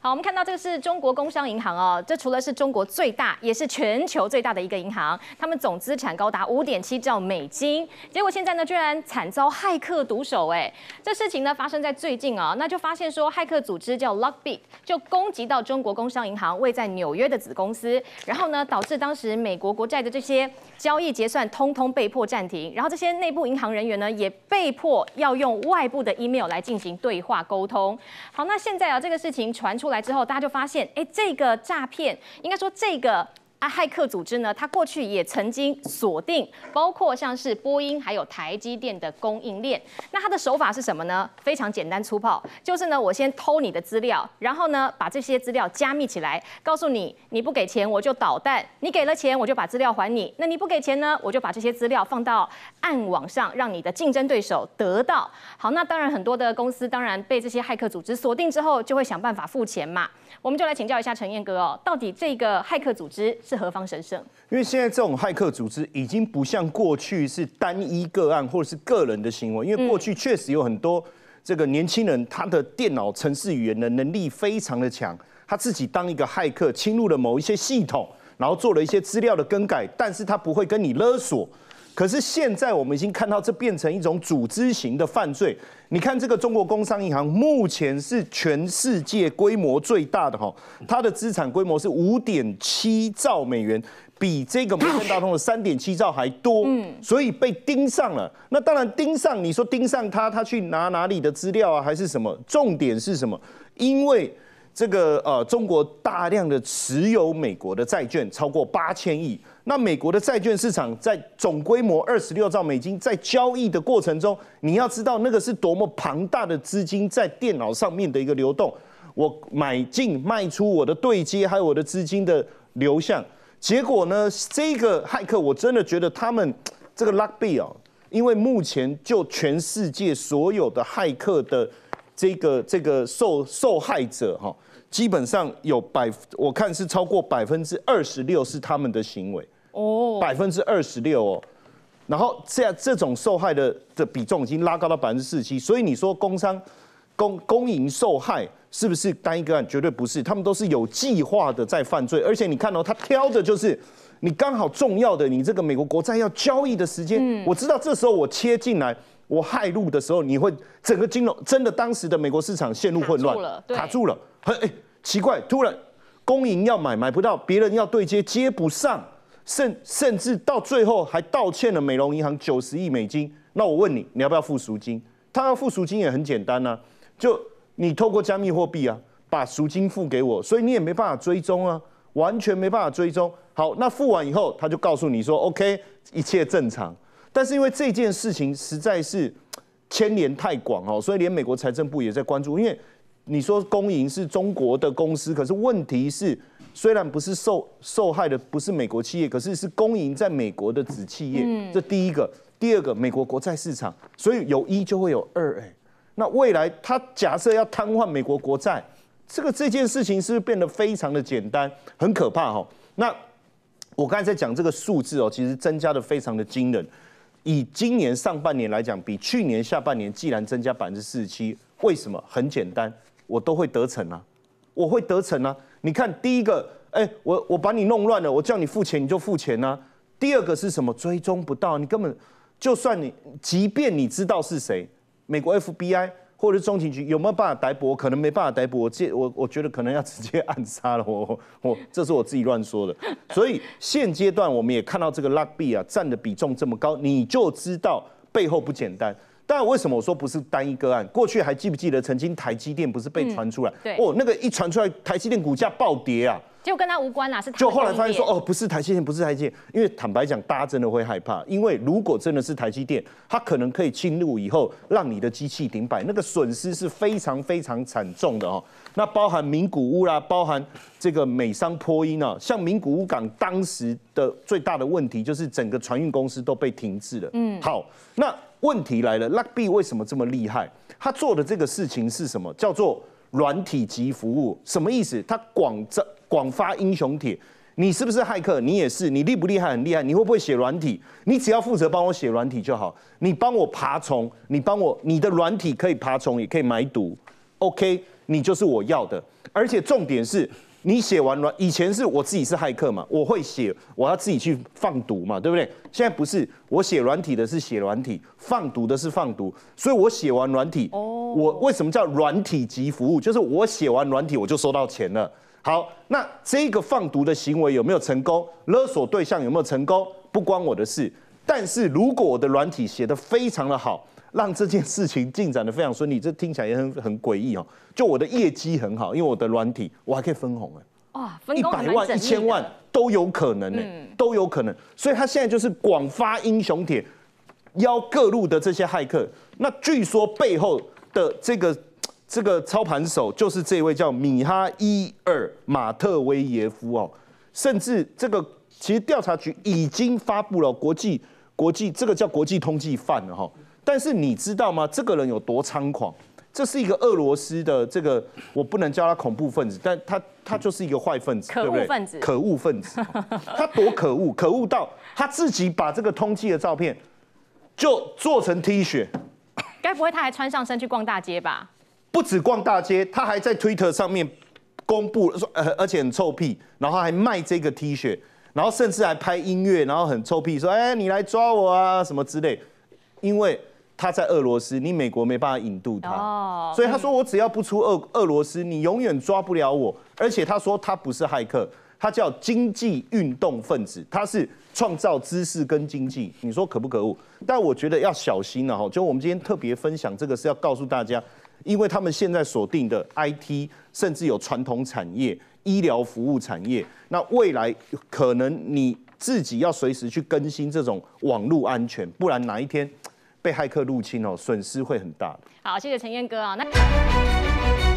好，我们看到这个是中国工商银行哦，这除了是中国最大，也是全球最大的一个银行，他们总资产高达五点七兆美金，结果现在呢，居然惨遭骇客毒手，哎，这事情呢发生在最近啊，那就发现说骇客组织叫 Lockbit，就攻击到中国工商银行位在纽约的子公司，然后呢，导致当时美国国债的这些交易结算通通被迫暂停，然后这些内部银行人员呢，也被迫要用外部的 email 来进行对话沟通。好，那现在啊，这个事情传出。出来之后，大家就发现，哎，这个诈骗，应该说这个。啊，骇客组织呢？它过去也曾经锁定，包括像是波音还有台积电的供应链。那它的手法是什么呢？非常简单粗暴，就是呢，我先偷你的资料，然后呢，把这些资料加密起来，告诉你，你不给钱我就捣蛋，你给了钱我就把资料还你。那你不给钱呢，我就把这些资料放到暗网上，让你的竞争对手得到。好，那当然很多的公司当然被这些骇客组织锁定之后，就会想办法付钱嘛。我们就来请教一下陈彦哥哦，到底这个骇客组织？是何方神圣？因为现在这种骇客组织已经不像过去是单一个案或者是个人的行为，因为过去确实有很多这个年轻人，他的电脑程式语言的能力非常的强，他自己当一个骇客，侵入了某一些系统，然后做了一些资料的更改，但是他不会跟你勒索。可是现在我们已经看到，这变成一种组织型的犯罪。你看，这个中国工商银行目前是全世界规模最大的哈，它的资产规模是五点七兆美元，比这个摩根大通的三点七兆还多。嗯，所以被盯上了。那当然盯上，你说盯上它，它去拿哪里的资料啊？还是什么？重点是什么？因为这个呃，中国大量的持有美国的债券，超过八千亿。那美国的债券市场在总规模二十六兆美金，在交易的过程中，你要知道那个是多么庞大的资金在电脑上面的一个流动。我买进、卖出我的对接，还有我的资金的流向。结果呢，这个骇客我真的觉得他们这个 l u c k b e 啊，因为目前就全世界所有的骇客的这个这个受受害者哈，基本上有百，我看是超过百分之二十六是他们的行为。哦，百分之二十六哦，然后这样这种受害的的比重已经拉高到百分之四七，所以你说工商、公公营受害是不是单一个案？绝对不是，他们都是有计划的在犯罪，而且你看哦，他挑的就是你刚好重要的，你这个美国国债要交易的时间，我知道这时候我切进来，我害路的时候，你会整个金融真的当时的美国市场陷入混乱，卡住了，卡住了，很哎奇怪，突然公营要买买不到，别人要对接接不上。甚甚至到最后还道歉了，美容银行九十亿美金。那我问你，你要不要付赎金？他要付赎金也很简单啊，就你透过加密货币啊，把赎金付给我，所以你也没办法追踪啊，完全没办法追踪。好，那付完以后，他就告诉你说，OK，一切正常。但是因为这件事情实在是牵连太广哦，所以连美国财政部也在关注。因为你说公营是中国的公司，可是问题是。虽然不是受受害的不是美国企业，可是是公营在美国的子企业，这第一个，第二个美国国债市场，所以有一就会有二哎，那未来他假设要瘫痪美国国债，这个这件事情是不是变得非常的简单，很可怕哈？那我刚才在讲这个数字哦，其实增加的非常的惊人，以今年上半年来讲，比去年下半年既然增加百分之四十七，为什么？很简单，我都会得逞啊，我会得逞啊。你看第一个，哎，我我把你弄乱了，我叫你付钱你就付钱呢。第二个是什么？追踪不到，你根本就算你，即便你知道是谁，美国 FBI 或者中情局有没有办法逮捕？我可能没办法逮捕，我这我我觉得可能要直接暗杀了我，我这是我自己乱说的。所以现阶段我们也看到这个 Lucky 啊占的比重这么高，你就知道背后不简单。但为什么我说不是单一个案？过去还记不记得曾经台积电不是被传出来？对，哦，那个一传出来，台积电股价暴跌啊，就跟他无关啦，是就后来发现说，哦，不是台积电，不是台积电，因为坦白讲，大家真的会害怕，因为如果真的是台积电，它可能可以侵入以后让你的机器停摆，那个损失是非常非常惨重的哦。那包含名古屋啦，包含这个美商波音啊，像名古屋港当时的最大的问题就是整个船运公司都被停滞了。嗯，好，那。问题来了，Lucky 为什么这么厉害？他做的这个事情是什么？叫做软体及服务，什么意思？他广招广发英雄帖，你是不是骇客？你也是，你厉不厉害？很厉害，你会不会写软体？你只要负责帮我写软体就好，你帮我爬虫，你帮我，你的软体可以爬虫，也可以埋毒，OK，你就是我要的。而且重点是。你写完软，以前是我自己是骇客嘛，我会写，我要自己去放毒嘛，对不对？现在不是，我写软体的是写软体，放毒的是放毒，所以我写完软体，哦，我为什么叫软体级服务？就是我写完软体我就收到钱了。好，那这个放毒的行为有没有成功？勒索对象有没有成功？不关我的事。但是如果我的软体写得非常的好。让这件事情进展的非常顺利，这听起来也很很诡异哦。就我的业绩很好，因为我的软体，我还可以分红哎。哇，分一百万、一千万都有可能呢，都有可能。所以他现在就是广发英雄帖，邀各路的这些骇客。那据说背后的这个这个操盘手就是这位叫米哈伊尔马特维耶夫哦，甚至这个其实调查局已经发布了国际国际这个叫国际通缉犯了哈。但是你知道吗？这个人有多猖狂？这是一个俄罗斯的这个，我不能叫他恐怖分子，但他他就是一个坏分子，可恶分子，可恶分子，他多可恶，可恶到他自己把这个通缉的照片就做成 T 恤，该不会他还穿上身去逛大街吧？不止逛大街，他还在 Twitter 上面公布，说呃而且很臭屁，然后还卖这个 T 恤，然后甚至还拍音乐，然后很臭屁说，哎，你来抓我啊什么之类，因为。他在俄罗斯，你美国没办法引渡他，所以他说我只要不出俄俄罗斯，你永远抓不了我。而且他说他不是骇客，他叫经济运动分子，他是创造知识跟经济。你说可不可恶？但我觉得要小心了哈。就我们今天特别分享这个，是要告诉大家，因为他们现在锁定的 IT，甚至有传统产业、医疗服务产业，那未来可能你自己要随时去更新这种网络安全，不然哪一天。被骇客入侵哦，损失会很大。好，谢谢陈彦哥啊。那。